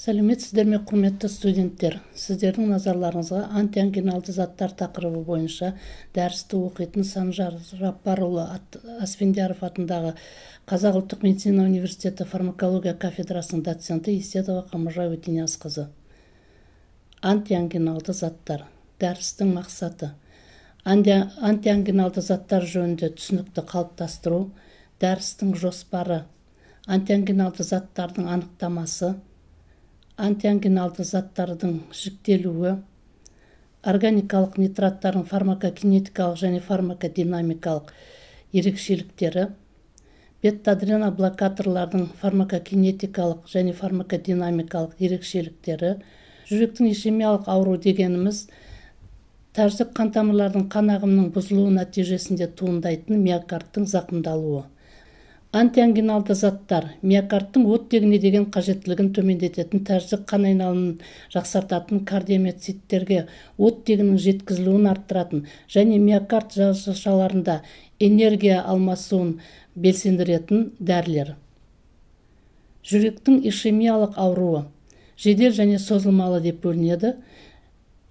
сәлеметсіздер ме құрметті студенттер сіздердің назарларыңызға антиангиналды заттар тақырыбы бойынша дәрісті оқитын санжар жаппарұлы асфендияров атындағы қазақ ұлттық медицина университеті фармакология кафедрасының доценті есетова қамыржа өтениясқызы антиангиналды заттар дәрістің мақсаты антиангиналды заттар жөнінде түсінікті қалыптастыру дәрістің жоспары антиангиналды заттардың анықтамасы антиангиналды заттардың жіктелуі органикалық нитраттардың фармакокинетикалық және фармакодинамикалық ерекшеліктері беттадрен блокаторлардың фармакокинетикалық және фармакодинамикалық ерекшеліктері жүректің ишемиялық ауру дегеніміз тәртіп қантамырлардың қан ағымының бұзылуы нәтижесінде туындайтын миокардтың зақымдалуы антиангиналды заттар миокардтың оттегіне деген қажеттілігін төмендететін тәрізді қан айналымын жақсартатын кардиомиоциттерге оттегінің жеткізілуін арттыратын және миокард жасушаларында энергия алмасуын белсендіретін дәрілер жүректің ишемиялық ауруы жедел және созылмалы деп бөлінеді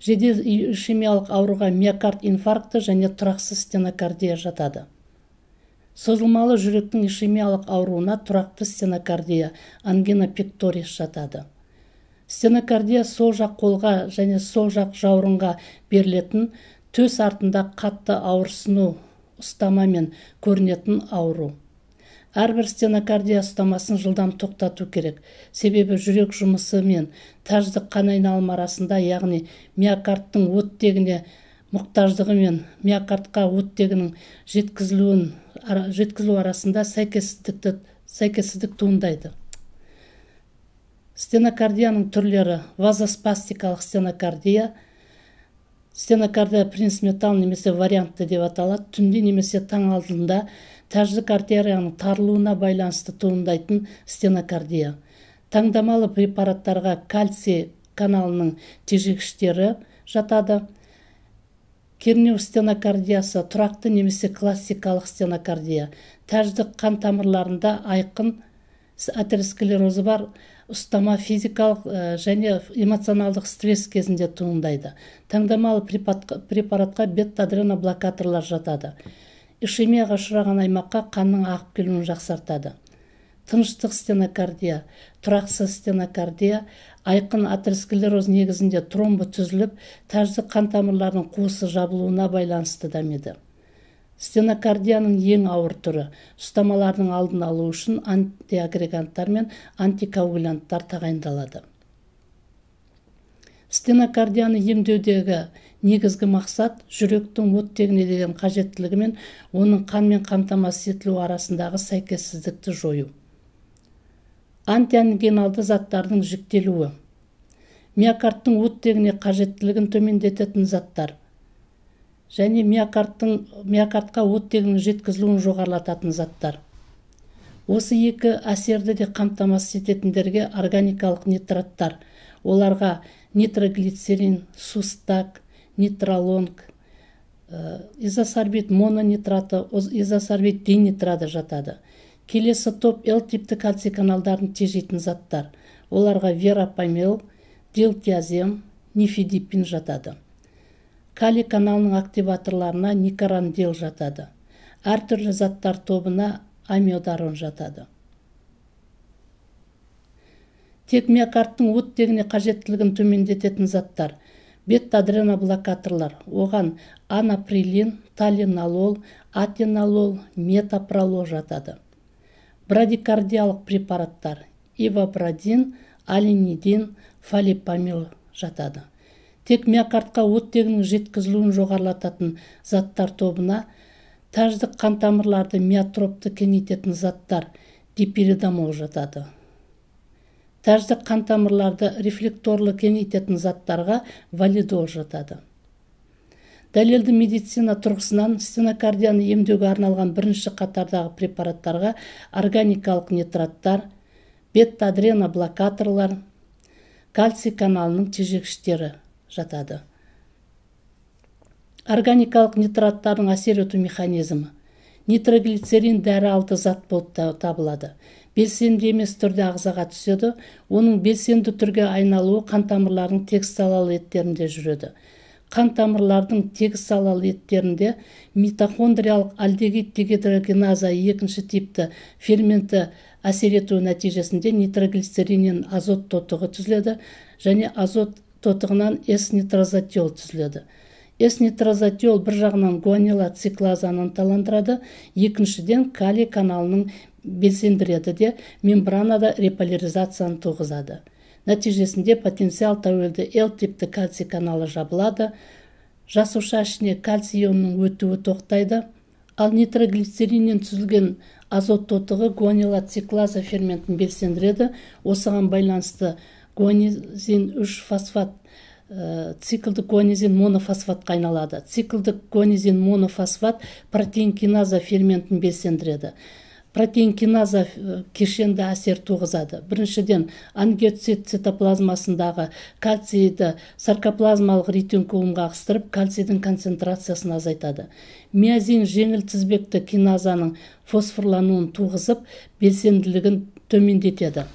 жедел ишемиялық ауруға миокард инфаркті және тұрақсыз стенокардия жатады созылмалы жүректің ишемиялық ауруына тұрақты стенокардия ангина жатады стенокардия сол жақ қолға және сол жақ жауырынға берілетін төс артында қатты ауырсыну ұстамамен көрінетін ауру әрбір стенокардия ұстамасын жылдам тоқтату керек себебі жүрек жұмысы мен тәждік қан айналымы арасында яғни миокардтың оттегіне мұқтаждығы мен миокардқа оттегінің жеткізілуін жеткізілу арасында сәйкессіздікті сәйкессіздік туындайды стенокардияның түрлері вазоспастикалық стенокардия стенокардия принцметал немесе вариантты деп аталады түнде немесе таң алдында тәждік артерияның тарылуына байланысты туындайтын стенокардия таңдамалы препараттарға кальций каналының тежегіштері жатады кернеу стенокардиясы тұрақты немесе классикалық стенокардия тәждік қан тамырларында айқын атеросклерозы бар ұстама физикалық э, және эмоционалдық стресс кезінде туындайды таңдамалы препаратқа бетта адреноблокаторлар жатады ишемияға ұшыраған аймаққа қанның ағып келуін жақсартады тыныштық стенокардия тұрақсыз стенокардия айқын атеросклероз негізінде тромбы түзіліп тәжді қан тамырларының қуысы жабылуына байланысты дамиды стенокардияның ең ауыр түрі ұстамалардың алдын алу үшін антиагреганттар мен антикоагулянттар тағайындалады стенокардияны емдеудегі негізгі мақсат жүректің оттегіне деген қажеттілігі мен оның қанмен қамтамасыз етілу арасындағы сәйкессіздікті жою антиангиналды заттардың жүктелуі миокардтың оттегіне қажеттілігін төмендететін заттар және миокардтың миокардқа оттегінің жеткізілуін жоғарылататын заттар осы екі әсерді де қамтамасыз ететіндерге органикалық нитраттар оларға нитроглицерин сустак нитролонг э, изосорбит мононитраты изосорбит динитраты жатады келесі топ л типті кальций каналдарын тежейтін заттар оларға верапамел дилтиазем нифидипин жатады калий каналының активаторларына никарандел жатады әртүрлі заттар тобына амиодарон жатады тек миокардтың оттегіне қажеттілігін төмендететін заттар бетта адреноблокаторлар оған анаприлин талиналол атиналол метапролол жатады брадикардиялық препараттар ивабрадин алинидин фалипамил жатады тек миокардқа оттегінің жеткізілуін жоғарылататын заттар тобына тәждік қантамырларды миотропты кеңейтетін заттар дипиридамол жатады тәждік қантамырларды рефлекторлы кеңейтетін заттарға валидол жатады дәлелді медицина тұрғысынан стенокардияны емдеуге арналған бірінші қатардағы препараттарға органикалық нитраттар бетта адреноблокаторлар кальций каналының тежегіштері жатады органикалық нитраттардың әсер ету механизмі нитроглицерин дәрі алты зат болып табылады белсенді емес түрде ағзаға түседі оның белсенді түрге айналуы қан тамырларының тек салалы еттерінде жүреді қан тамырлардың тегіс салалы еттерінде митохондриялық альдегид дегидрогеназа екінші типті ферменті әсер етуі нәтижесінде нитроглицериннен азот тотығы түзіледі және азот тотығынан эс нитрозатиол түзіледі с нитрозатиол бір жағынан гуанила циклазаны ынталандырады екіншіден калий каналының белсендіреді де мембранада реполяризацияны туғызады нәтижесінде потенциал тәуелді л типті кальций каналы жабылады жасуша ішіне кальций ионының өтуі тоқтайды ал нитроглицериннен түзілген азот тотығы циклаза ферментін белсендіреді осыған байланысты гуанизин үш фосфат ә, циклдік гуанизин монофосфатқа айналады циклдік гуанизин монофосфат протеинкиназа ферментін белсендіреді протеинкиназа э, кешенді әсер туғызады біріншіден ангиоцит цитоплазмасындағы кальцийді саркоплазмалық ретинкулумға ығыстырып кальцийдің концентрациясын азайтады миозин жеңіл тізбекті киназаның фосфорлануын туғызып белсенділігін төмендетеді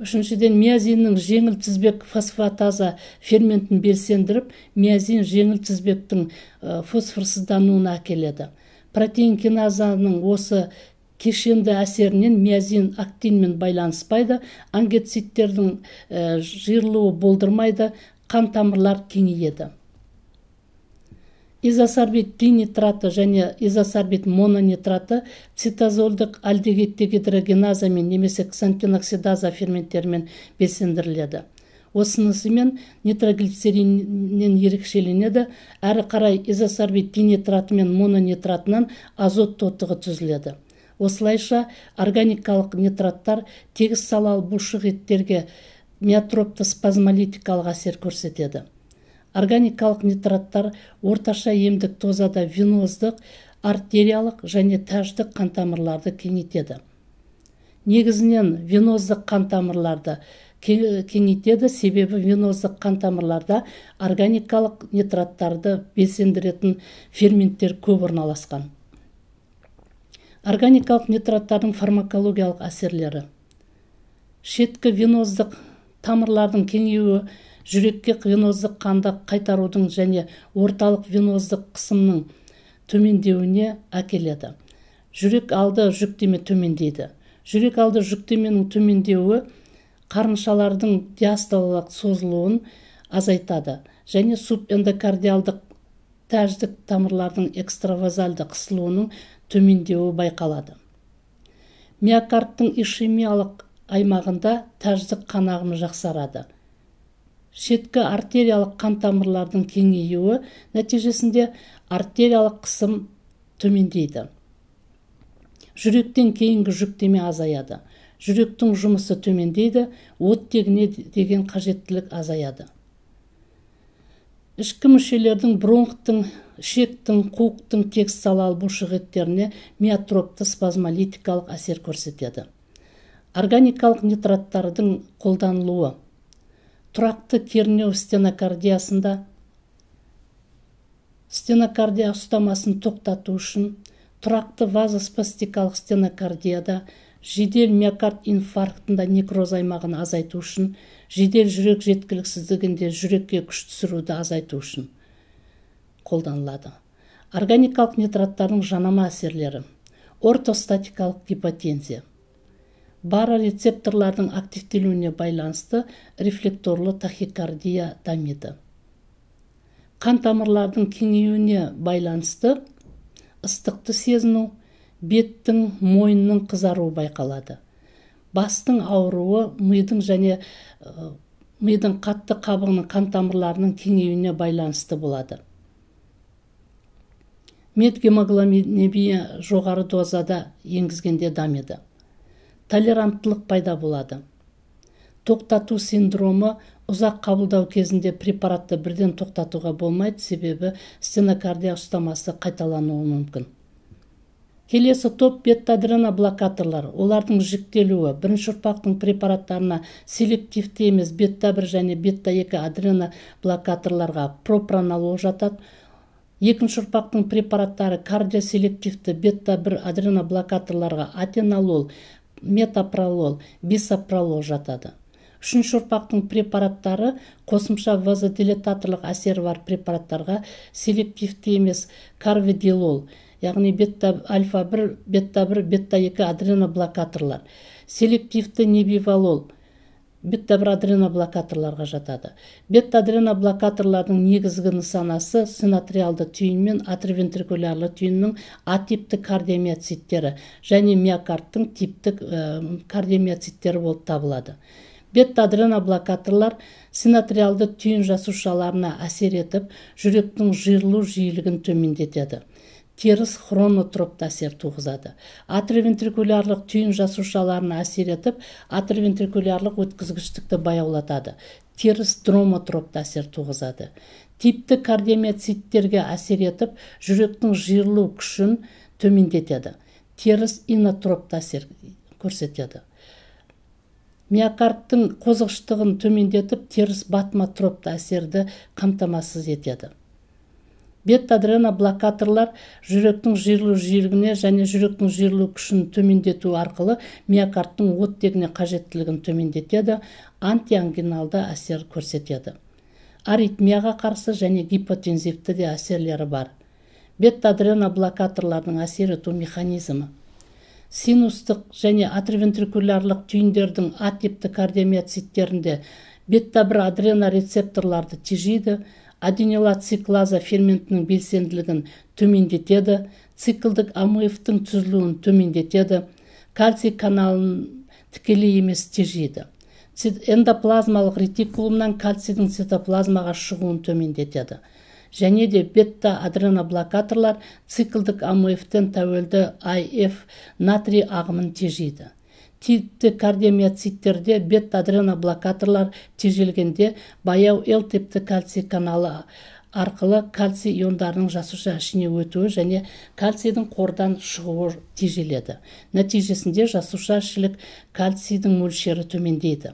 үшіншіден миозиннің жеңіл тізбек фосфатаза ферментін белсендіріп миозин жеңіл тізбектің э, фосфорсыздануына әкеледі протеин киназаның осы кешенді әсерінен миозин актинмен байланыспайды ангециттердің ә, э, жиырылуы болдырмайды қан тамырлар кеңейеді изосорбит динитраты және изосорбит мононитраты цитозолдық мен немесе ксантиноксидаза ферменттерімен белсендіріледі осынысымен нитроглицериннен ерекшеленеді әрі қарай изосорбит мен мононитратынан азот тотығы түзіледі осылайша органикалық нитраттар тегіс салалы бұлшық еттерге миотропты спазмолитикалық әсер көрсетеді органикалық нитраттар орташа емдік тозада веноздық артериялық және тәждік қантамырларды кеңейтеді негізінен веноздық қантамырларды кеңейтеді себебі веноздық қантамырларда органикалық нитраттарды белсендіретін ферменттер көп орналасқан органикалық нитраттардың фармакологиялық әсерлері шеткі веноздық тамырлардың кеңеюі жүрекке веноздық қанды қайтарудың және орталық веноздық қысымның төмендеуіне әкеледі жүрек алды жүктеме төмендейді жүрек алды жүктеменің төмендеуі қарыншалардың диастолалық созылуын азайтады және субэндокардиалдық тәждік тамырлардың экстравазальды қысылуының төмендеуі байқалады миокардтың ишемиялық аймағында тәждік қанағымы жақсарады шеткі артериялық қан тамырлардың кеңеюі нәтижесінде артериялық қысым төмендейді жүректен кейінгі жүктеме азаяды жүректің жұмысы төмендейді оттегіне деген қажеттілік азаяды ішкі мүшелердің бронхтың ішектің қуықтың бұлшық еттеріне миотропты спазмолитикалық әсер көрсетеді органикалық нитраттардың қолданылуы тұрақты кернеу стенокардиясында стенокардия ұстамасын тоқтату үшін тұрақты вазоспастикалық стенокардияда жедел миокард инфарктында некроз аймағын азайту үшін жедел жүрек жеткіліксіздігінде жүрекке күш түсіруді азайту үшін қолданылады органикалық нитраттардың жанама әсерлері ортостатикалық гипотензия барорецепторлардың активтелуіне байланысты рефлекторлы тахикардия дамиды қан тамырлардың кеңеюіне байланысты ыстықты сезіну беттің мойынның қызаруы байқалады бастың ауруы мидың және ә, мидың қатты қабығының қан тамырларының кеңеюіне байланысты болады медгемоглобинемия жоғары дозада енгізгенде дамиды толеранттылық пайда болады тоқтату синдромы ұзақ қабылдау кезінде препаратты бірден тоқтатуға болмайды себебі стенокардия ұстамасы қайталануы мүмкін келесі топ бетадрена блокаторлар олардың жіктелуі бірінші ұрпақтың препараттарына селективті емес бетта бір және бетта екі адрена блокаторларға пропранолол жатады екінші ұрпақтың препараттары кардиоселективті бетта бір адреноблокаторларға атенолол метапролол бисопролол жатады үшінші ұрпақтың препараттары қосымша вазодилататорлық әсері бар препараттарға селективті емес карведилол яғни бетта альфа бір бетта бір бетта екі адреноблокаторлар селективті небивалол бетта бір адреноблокаторларға жатады бетта адреноблокаторлардың негізгі нысанасы синатриалды түйін мен атривентрикулярлы түйіннің атипті кардиомиоциттері және миокардтың типтік ә, кардиомиоциттері болып табылады бетта адреноблокаторлар синатриалды түйін жасушаларына әсер етіп жүректің жиырылу жиілігін төмендетеді теріс хронотропты әсер туғызады атровентрикулярлық түйін жасушаларына әсер етіп атровентрикулярлық өткізгіштікті баяулатады теріс дромотропты әсер туғызады типті кардиомиоциттерге әсер етіп жүректің жиырылу күшін төмендетеді теріс инотропты әсер көрсетеді миокардтың қозғыштығын төмендетіп теріс батматропты әсерді қамтамасыз етеді бет адрена блокаторлар жүректің жиырылу жиілігіне және жүректің жиырылу күшін төмендету арқылы миокардтың оттегіне қажеттілігін төмендетеді антиангиналды әсер көрсетеді аритмияға қарсы және гипотензивті де әсерлері бар бетта адрена блокаторлардың әсер ету механизмі синустық және атривентрикулярлық түйіндердің атипті кардиомиоциттерінде бетта бір адрена рецепторларды тежейді циклаза ферментінің белсенділігін төмендетеді циклдік амфтың түзілуін төмендетеді кальций каналын тікелей емес тежейді эндоплазмалық ретикулымнан кальцийдің цитоплазмаға шығуын төмендетеді және де бетта адреноблокаторлар циклдік амфтен тәуелді аф натрий ағымын тежейді типті кардиомиоциттерде бет адреноблокаторлар тежелгенде баяу л типті кальций каналы арқылы кальций иондарының жасуша ішіне өтуі және кальцийдің қордан шығуы тежеледі нәтижесінде жасуша ішілік кальцийдің мөлшері төмендейді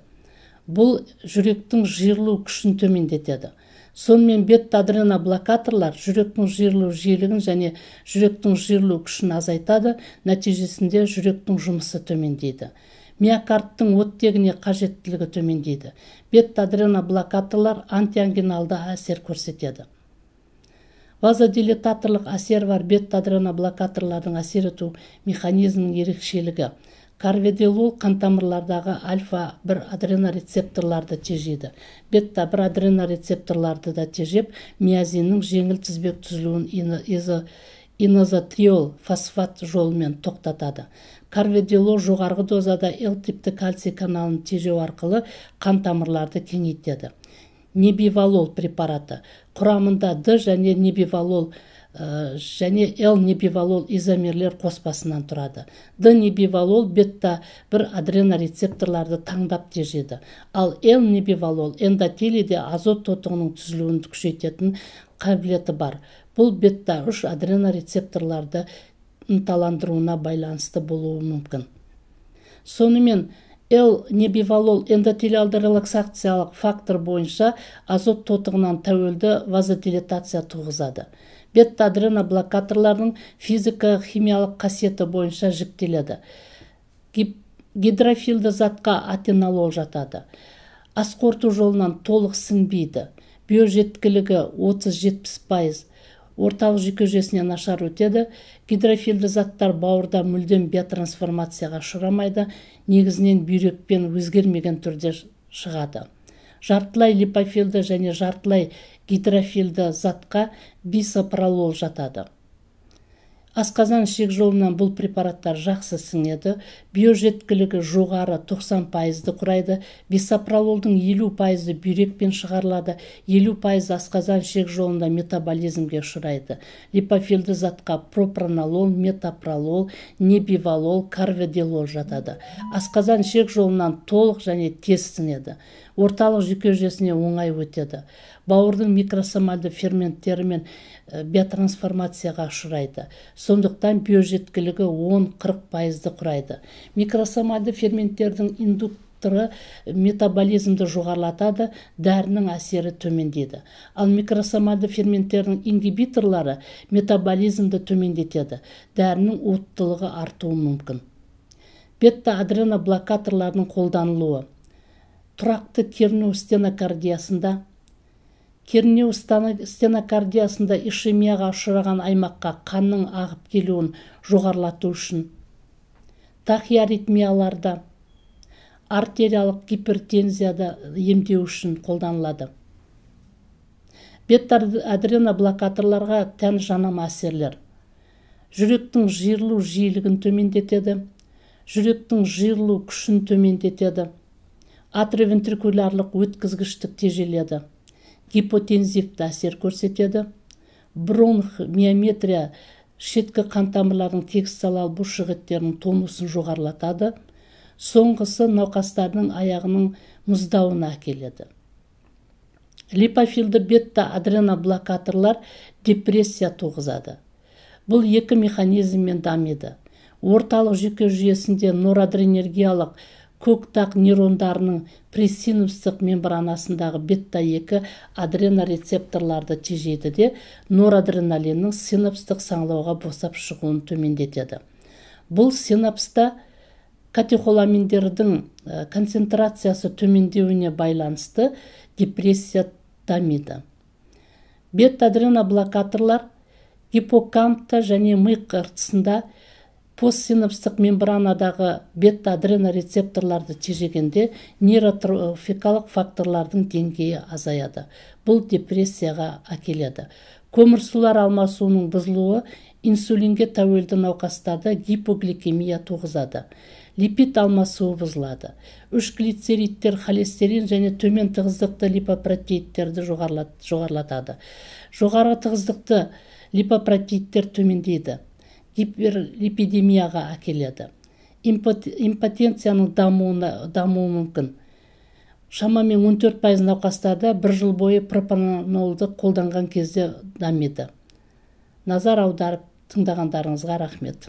бұл жүректің жиырылу күшін төмендетеді сонымен бетта-адреноблокаторлар жүректің жиырылу жиілігін және жүректің жиырылу күшін азайтады нәтижесінде жүректің жұмысы төмендейді миокардтың оттегіне қажеттілігі төмендейді бетта адреноблокаторлар антиангиналды әсер көрсетеді вазодилататорлық әсері бар бетта адреноблокаторлардың әсер ету механизмінің ерекшелігі карведилол қан альфа бір адренорецепторларды тежейді бетта бір адренорецепторларды да тежеп миазиннің жеңіл тізбек түзілуін инозатриол фосфат жолымен тоқтатады карведило жоғарғы дозада л типті кальций каналын тежеу арқылы қан тамырларды кеңейтеді небивалол препараты құрамында д және небивалол ә, және л небивалол изомерлер қоспасынан тұрады д небивалол бетта бір адренорецепторларды таңдап тежеді ал л небивалол эндотелиде азот тотығының түзілуін күшейтетін қабілеті бар бұл бетта үш адренорецепторларды ынталандыруына байланысты болуы мүмкін сонымен л небивалол эндотелиалды релаксациялық фактор бойынша азот тотығынан тәуелді вазодилатация туғызады бетта-адреноблокаторлардың физика химиялық қасиеті бойынша жіктеледі гидрофилді затқа атенолол жатады Асқорту жолынан толық сіңбейді биожеткілігі 30-70 пайыз орталық жүйке жүйесіне нашар өтеді Гидрофилді заттар бауырда мүлдем биотрансформацияға ұшырамайды негізінен бүйрекпен өзгермеген түрде шығады жартылай липофилді және жартылай гидрофилді затқа бисопролол жатады асқазан ішек жолынан бұл препараттар жақсы сіңеді биожеткілігі жоғары 90 пайызды құрайды бисопрололдың елу пайызы бүйрекпен шығарылады елу пайызы асқазан ішек жолында метаболизмге ұшырайды липофилді затқа пропронолол метапролол небивалол карведилол жатады асқазан ішек жолынан толық және тез сіңеді орталық жүйке жүйесіне оңай өтеді бауырдың микросомальды ферменттерімен э, биотрансформацияға ұшырайды сондықтан биожеткілігі 10-40 пайызды құрайды микросомальды ферменттердің индук э, метаболизмді жоғарылатады дәрінің әсері төмендейді ал микросомальды ферменттердің ингибиторлары метаболизмді төмендетеді дәрінің уыттылығы артуы мүмкін бетта адреноблокаторлардың қолданылуы тұрақты кернеу стенокардиясында кернеу стенокардиясында ишемияға ұшыраған аймаққа қанның ағып келуін жоғарлату үшін тахиаритмияларда артериялық гипертензияда емдеу үшін қолданылады бетта адреноблокаторларға тән жанама әсерлер жүректің жиырылу жиілігін төмендетеді жүректің жиырылу күшін төмендетеді атровентрикулярлық өткізгіштік тежеледі гипотензивті әсер көрсетеді бронх миометрия шеткі қан тамырлардың бұлшық бұлшықеттерінің тонусын жоғарылатады соңғысы науқастардың аяғының мұздауына әкеледі липофилді бетта адреноблокаторлар депрессия туғызады бұл екі механизммен дамиды орталық жүйке жүйесінде норадренергиялық көктақ нейрондарының пресинапстық мембранасындағы бетта екі адренорецепторларды тежейді де норадреналиннің синапстық саңылауға босап шығуын төмендетеді бұл синапста катехоламиндердің э, концентрациясы төмендеуіне байланысты депрессия дамиды бет адреноблокаторлар гиппокампта және ми қыртысында постсинапстық мембранадағы бетта адренорецепторларды тежегенде нейротрофикалық факторлардың деңгейі азаяды бұл депрессияға әкеледі көмірсулар алмасуының бұзылуы инсулинге тәуелді науқастарда гипогликемия туғызады липид алмасуы бұзылады үш глицеридтер холестерин және төмен тығыздықты липопротеидтерді жоғарлатады жоғары тығыздықты липопротеидтер төмендейді гиперэпидемияға әкеледі импотенцияның дамуына дамуы мүмкін шамамен 14 төрт пайыз науқастарда бір жыл бойы пропанолды қолданған кезде дамиды назар аударып тыңдағандарыңызға рахмет